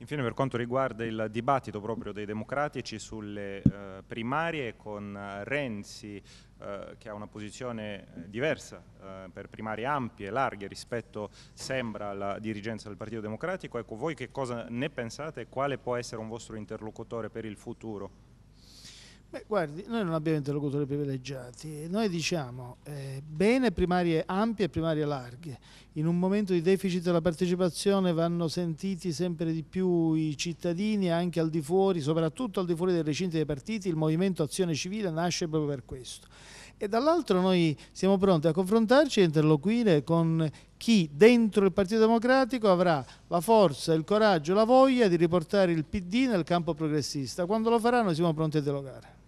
Infine per quanto riguarda il dibattito proprio dei democratici sulle eh, primarie con eh, Renzi eh, che ha una posizione eh, diversa eh, per primarie ampie, larghe rispetto sembra alla dirigenza del Partito Democratico, ecco voi che cosa ne pensate e quale può essere un vostro interlocutore per il futuro? Beh, guardi, noi non abbiamo interlocutori privilegiati, noi diciamo eh, bene primarie ampie e primarie larghe. In un momento di deficit della partecipazione vanno sentiti sempre di più i cittadini anche al di fuori, soprattutto al di fuori dei recinti dei partiti, il movimento Azione Civile nasce proprio per questo. E dall'altro noi siamo pronti a confrontarci e interloquire con chi dentro il Partito Democratico avrà la forza, il coraggio, la voglia di riportare il PD nel campo progressista. Quando lo faranno siamo pronti a dialogare.